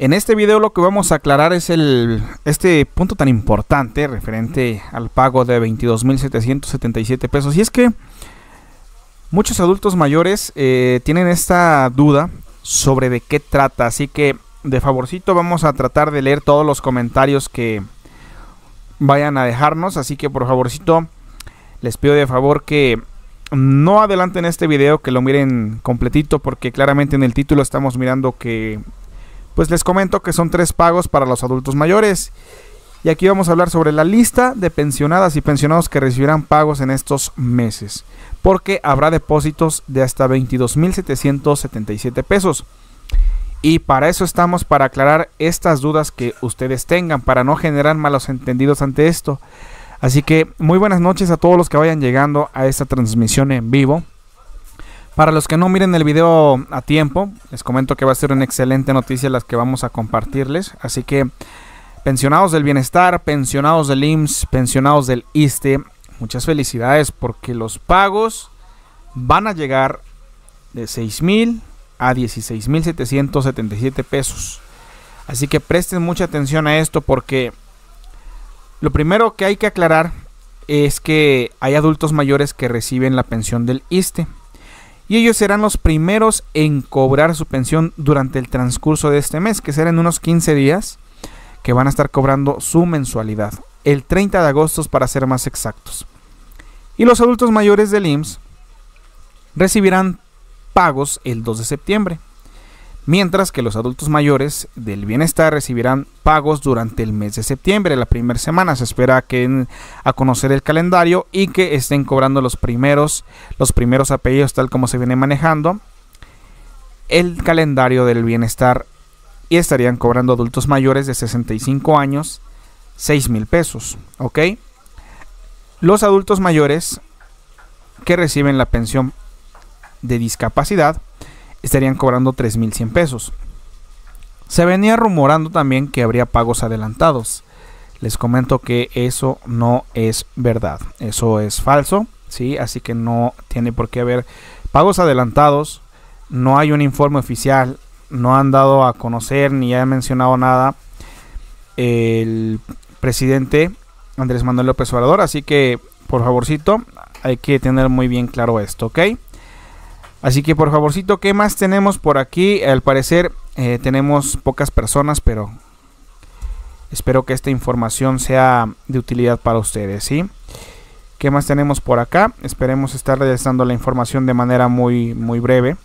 En este video lo que vamos a aclarar es el, este punto tan importante referente al pago de 22.777 pesos. Y es que muchos adultos mayores eh, tienen esta duda sobre de qué trata. Así que de favorcito vamos a tratar de leer todos los comentarios que vayan a dejarnos. Así que por favorcito les pido de favor que no adelanten este video, que lo miren completito porque claramente en el título estamos mirando que pues les comento que son tres pagos para los adultos mayores. Y aquí vamos a hablar sobre la lista de pensionadas y pensionados que recibirán pagos en estos meses, porque habrá depósitos de hasta 22.777 pesos. Y para eso estamos, para aclarar estas dudas que ustedes tengan, para no generar malos entendidos ante esto. Así que muy buenas noches a todos los que vayan llegando a esta transmisión en vivo. Para los que no miren el video a tiempo, les comento que va a ser una excelente noticia las que vamos a compartirles. Así que pensionados del bienestar, pensionados del IMSS, pensionados del ISTE, muchas felicidades porque los pagos van a llegar de $6,000 mil a 16 mil pesos. Así que presten mucha atención a esto porque lo primero que hay que aclarar es que hay adultos mayores que reciben la pensión del ISTE y ellos serán los primeros en cobrar su pensión durante el transcurso de este mes, que serán unos 15 días que van a estar cobrando su mensualidad, el 30 de agosto para ser más exactos. Y los adultos mayores del IMSS recibirán pagos el 2 de septiembre mientras que los adultos mayores del bienestar recibirán pagos durante el mes de septiembre, la primera semana. Se espera que a conocer el calendario y que estén cobrando los primeros, los primeros apellidos tal como se viene manejando el calendario del bienestar y estarían cobrando adultos mayores de 65 años 6 mil pesos, Los adultos mayores que reciben la pensión de discapacidad estarían cobrando 3.100 pesos. Se venía rumorando también que habría pagos adelantados. Les comento que eso no es verdad, eso es falso, ¿sí? Así que no tiene por qué haber pagos adelantados, no hay un informe oficial, no han dado a conocer ni han mencionado nada el presidente Andrés Manuel López Obrador, así que por favorcito hay que tener muy bien claro esto, ¿ok? Así que por favorcito, ¿qué más tenemos por aquí? Al parecer eh, tenemos pocas personas, pero espero que esta información sea de utilidad para ustedes, ¿sí? ¿Qué más tenemos por acá? Esperemos estar regresando la información de manera muy, muy breve.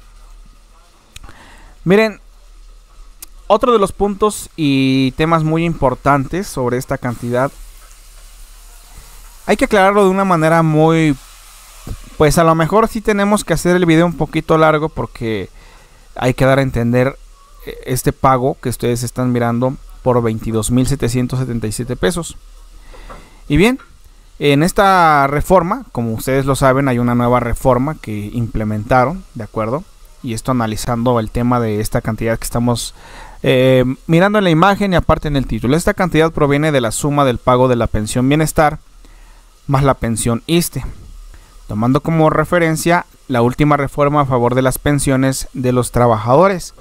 Miren, otro de los puntos y temas muy importantes sobre esta cantidad hay que aclararlo de una manera muy pues a lo mejor sí tenemos que hacer el video un poquito largo porque hay que dar a entender eh, este pago que ustedes están mirando por 22.777 pesos. Y bien, en esta reforma, como ustedes lo saben, hay una nueva reforma que implementaron, ¿de acuerdo? Y esto analizando el tema de esta cantidad que estamos eh, mirando en la imagen y aparte en el título. Esta cantidad proviene de la suma del pago de la pensión bienestar más la pensión ISTE tomando como referencia la última reforma a favor de las pensiones de los trabajadores,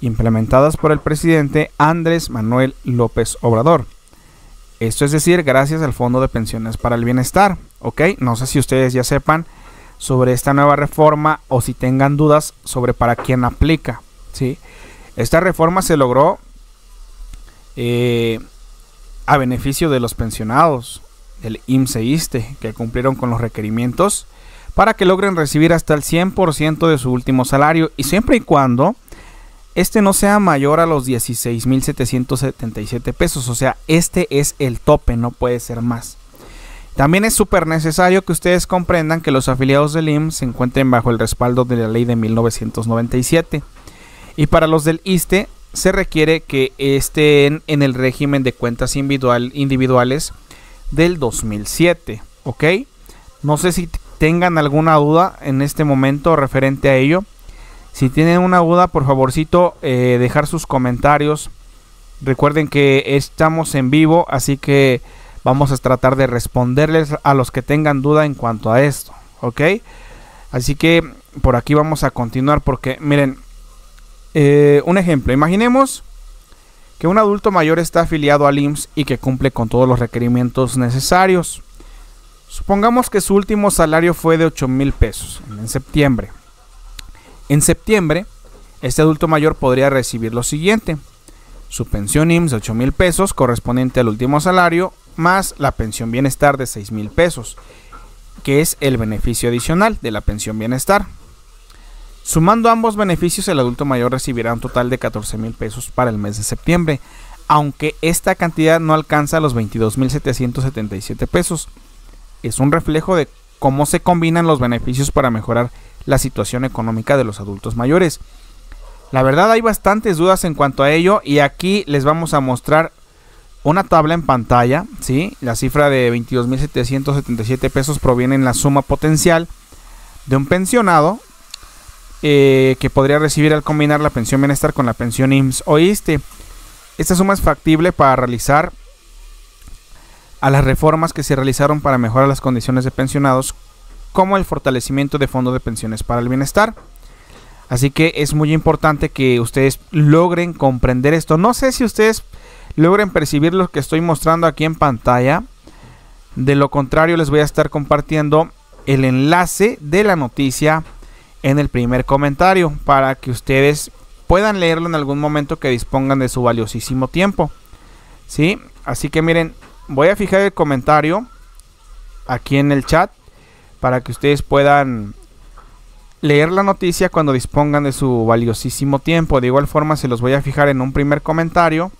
implementadas por el presidente Andrés Manuel López Obrador. Esto es decir, gracias al Fondo de Pensiones para el Bienestar. ¿Ok? No sé si ustedes ya sepan sobre esta nueva reforma o si tengan dudas sobre para quién aplica. ¿sí? Esta reforma se logró eh, a beneficio de los pensionados del ISTE e, que cumplieron con los requerimientos para que logren recibir hasta el 100% de su último salario y siempre y cuando este no sea mayor a los 16.777 pesos, o sea, este es el tope, no puede ser más. También es súper necesario que ustedes comprendan que los afiliados del IMSS se encuentren bajo el respaldo de la ley de 1997. Y para los del ISTE se requiere que estén en el régimen de cuentas individual, individuales del 2007, ¿ok? No sé si tengan alguna duda en este momento referente a ello. Si tienen una duda, por favorcito, eh, dejar sus comentarios. Recuerden que estamos en vivo, así que vamos a tratar de responderles a los que tengan duda en cuanto a esto, ¿ok? Así que por aquí vamos a continuar porque, miren, eh, un ejemplo, imaginemos que un adulto mayor está afiliado al IMSS y que cumple con todos los requerimientos necesarios. Supongamos que su último salario fue de 8 mil pesos en septiembre. En septiembre, este adulto mayor podría recibir lo siguiente. Su pensión IMSS de 8 mil pesos correspondiente al último salario más la pensión bienestar de 6 mil pesos, que es el beneficio adicional de la pensión bienestar. Sumando ambos beneficios, el adulto mayor recibirá un total de 14 mil pesos para el mes de septiembre, aunque esta cantidad no alcanza los 22.777 pesos. Es un reflejo de cómo se combinan los beneficios para mejorar la situación económica de los adultos mayores. La verdad hay bastantes dudas en cuanto a ello y aquí les vamos a mostrar una tabla en pantalla, ¿sí? La cifra de 22.777 pesos proviene en la suma potencial de un pensionado eh, que podría recibir al combinar la pensión bienestar con la pensión IMSS oíste, Esta suma es factible para realizar a las reformas que se realizaron para mejorar las condiciones de pensionados, como el fortalecimiento de fondos de pensiones para el bienestar. Así que es muy importante que ustedes logren comprender esto. No sé si ustedes logren percibir lo que estoy mostrando aquí en pantalla. De lo contrario, les voy a estar compartiendo el enlace de la noticia en el primer comentario para que ustedes puedan leerlo en algún momento que dispongan de su valiosísimo tiempo. ¿Sí? Así que miren, voy a fijar el comentario aquí en el chat para que ustedes puedan leer la noticia cuando dispongan de su valiosísimo tiempo. De igual forma se los voy a fijar en un primer comentario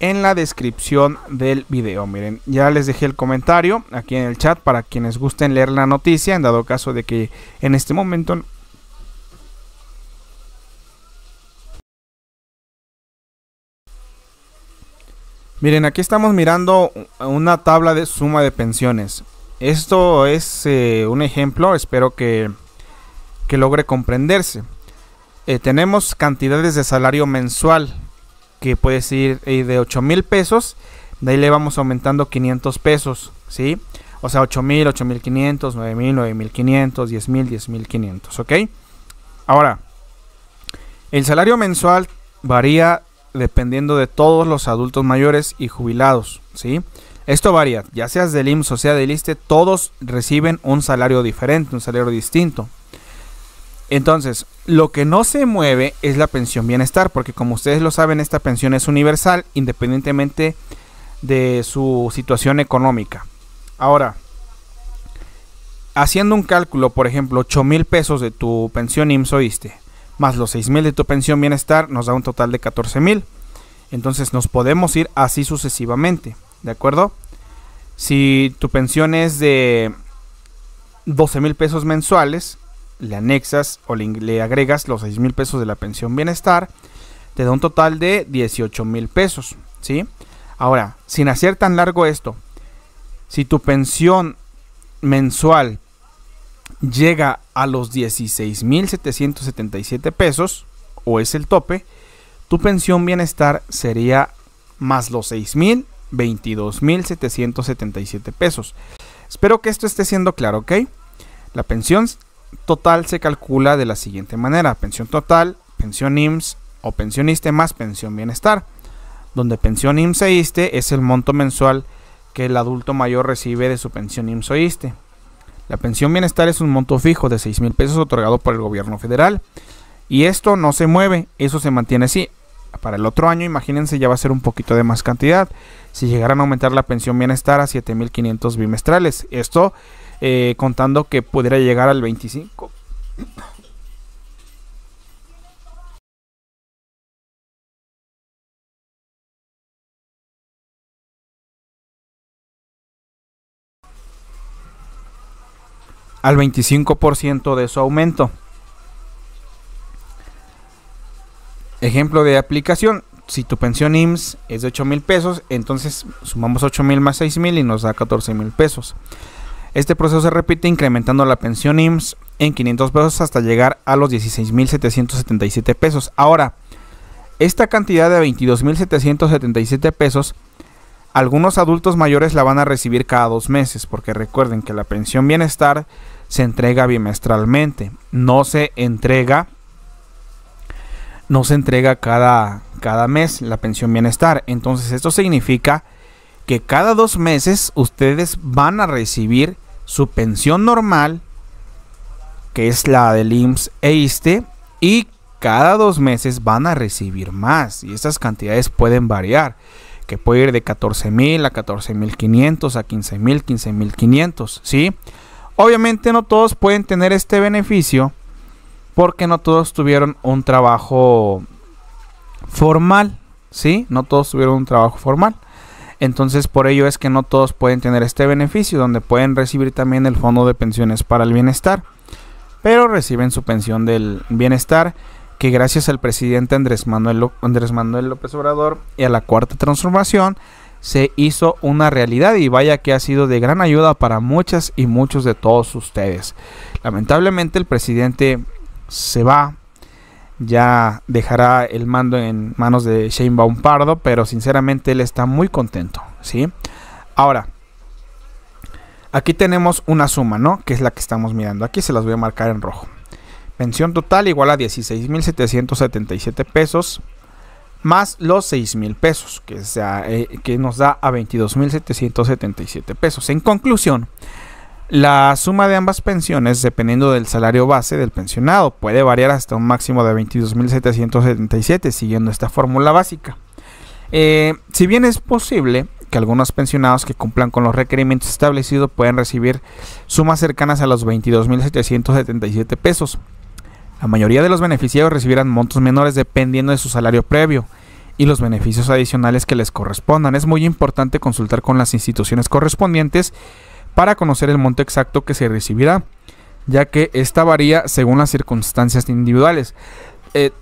en la descripción del video. Miren, ya les dejé el comentario aquí en el chat para quienes gusten leer la noticia, en dado caso de que en este momento Miren, aquí estamos mirando una tabla de suma de pensiones. Esto es eh, un ejemplo, espero que, que logre comprenderse. Eh, tenemos cantidades de salario mensual, que puedes ir eh, de 8 mil pesos, de ahí le vamos aumentando 500 pesos, ¿sí? O sea, 8 mil, 8 mil 500, 9 mil, 9 mil 500, 10 mil, 10 mil 500, ¿ok? Ahora, el salario mensual varía dependiendo de todos los adultos mayores y jubilados, ¿sí? Esto varía, ya seas del IMSS o sea del ISTE, todos reciben un salario diferente, un salario distinto, entonces, lo que no se mueve es la pensión bienestar, porque como ustedes lo saben, esta pensión es universal independientemente de su situación económica. Ahora, haciendo un cálculo, por ejemplo, 8 mil pesos de tu pensión IMSS más los 6 mil de tu pensión bienestar, nos da un total de 14 mil. Entonces nos podemos ir así sucesivamente, ¿de acuerdo? Si tu pensión es de 12 mil pesos mensuales, le anexas o le, agregas los 6 mil pesos de la pensión bienestar, te da un total de 18 mil pesos, ¿sí? Ahora, sin hacer tan largo esto, si tu pensión mensual llega a los mil 16.777 pesos, o es el tope, tu pensión bienestar sería más los mil 22.777 pesos. Espero que esto esté siendo claro, ¿ok? La pensión total se calcula de la siguiente manera. Pensión total, pensión IMSS o pensioniste más pensión bienestar, donde pensión IMSS e ISTE es el monto mensual que el adulto mayor recibe de su pensión IMSS o ISTE. La pensión bienestar es un monto fijo de 6 mil pesos otorgado por el gobierno federal. Y esto no se mueve, eso se mantiene así. Para el otro año, imagínense, ya va a ser un poquito de más cantidad. Si llegaran a aumentar la pensión bienestar a 7.500 bimestrales, esto eh, contando que pudiera llegar al 25. al 25% de su aumento. Ejemplo de aplicación, si tu pensión IMSS es de 8 mil pesos, entonces sumamos 8 mil más 6 mil y nos da 14 mil pesos. Este proceso se repite incrementando la pensión IMSS en 500 pesos hasta llegar a los 16.777 pesos. Ahora, esta cantidad de 22.777 pesos, algunos adultos mayores la van a recibir cada dos meses, porque recuerden que la pensión bienestar se entrega bimestralmente, no se entrega, no se entrega cada, cada mes la pensión bienestar. Entonces esto significa que cada dos meses ustedes van a recibir su pensión normal, que es la del IMSS e ISTE, y cada dos meses van a recibir más. Y estas cantidades pueden variar, que puede ir de mil a 14.500 a mil 15.500, ¿sí? Obviamente no todos pueden tener este beneficio porque no todos tuvieron un trabajo formal, ¿sí? No todos tuvieron un trabajo formal. Entonces por ello es que no todos pueden tener este beneficio, donde pueden recibir también el fondo de pensiones para el bienestar, pero reciben su pensión del bienestar que gracias al presidente Andrés Manuel, López Obrador y a la cuarta transformación se hizo una realidad y vaya que ha sido de gran ayuda para muchas y muchos de todos ustedes. Lamentablemente el presidente se va ya dejará el mando en manos de Shane Baum Pardo, pero sinceramente él está muy contento, ¿sí? Ahora, aquí tenemos una suma, ¿no? Que es la que estamos mirando. Aquí se las voy a marcar en rojo. Pensión total igual a 16.777 pesos más los 6.000 pesos, que, sea, eh, que nos da a 22.777 pesos. En conclusión, la suma de ambas pensiones, dependiendo del salario base del pensionado, puede variar hasta un máximo de 22.777, siguiendo esta fórmula básica. Eh, si bien es posible que algunos pensionados que cumplan con los requerimientos establecidos puedan recibir sumas cercanas a los 22.777 pesos, la mayoría de los beneficiarios recibirán montos menores dependiendo de su salario previo y los beneficios adicionales que les correspondan. Es muy importante consultar con las instituciones correspondientes para conocer el monto exacto que se recibirá, ya que esta varía según las circunstancias individuales. Eh,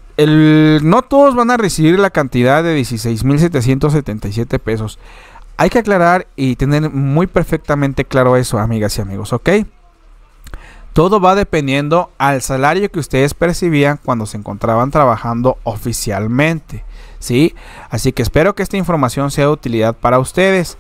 no todos van a recibir la cantidad de 16.777 pesos. Hay que aclarar y tener muy perfectamente claro eso, amigas y amigos, ¿ok? Todo va dependiendo al salario que ustedes percibían cuando se encontraban trabajando oficialmente, ¿sí? Así que espero que esta información sea de utilidad para ustedes.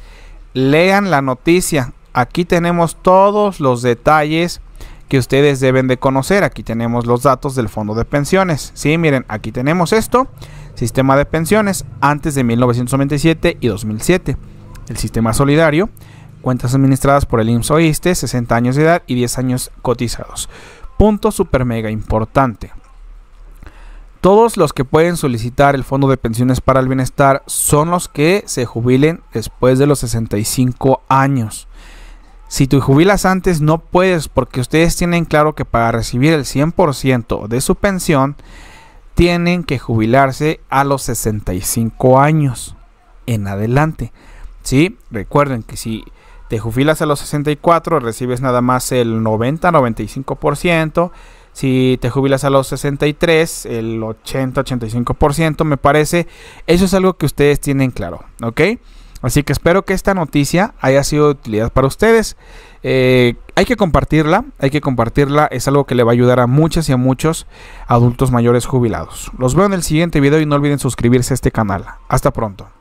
Lean la noticia, Aquí tenemos todos los detalles que ustedes deben de conocer. Aquí tenemos los datos del fondo de pensiones. Sí, miren, aquí tenemos esto. Sistema de pensiones antes de 1997 y 2007. El sistema solidario. Cuentas administradas por el IMSS ISTE. 60 años de edad y 10 años cotizados. Punto super mega importante. Todos los que pueden solicitar el Fondo de Pensiones para el Bienestar son los que se jubilen después de los 65 años. Si te jubilas antes no puedes porque ustedes tienen claro que para recibir el 100% de su pensión tienen que jubilarse a los 65 años en adelante. ¿Sí? Recuerden que si te jubilas a los 64 recibes nada más el 90-95%. Si te jubilas a los 63, el 80-85% me parece. Eso es algo que ustedes tienen claro, ¿ok? Así que espero que esta noticia haya sido de utilidad para ustedes. Eh, hay que compartirla, hay que compartirla. Es algo que le va a ayudar a muchas y a muchos adultos mayores jubilados. Los veo en el siguiente video y no olviden suscribirse a este canal. Hasta pronto.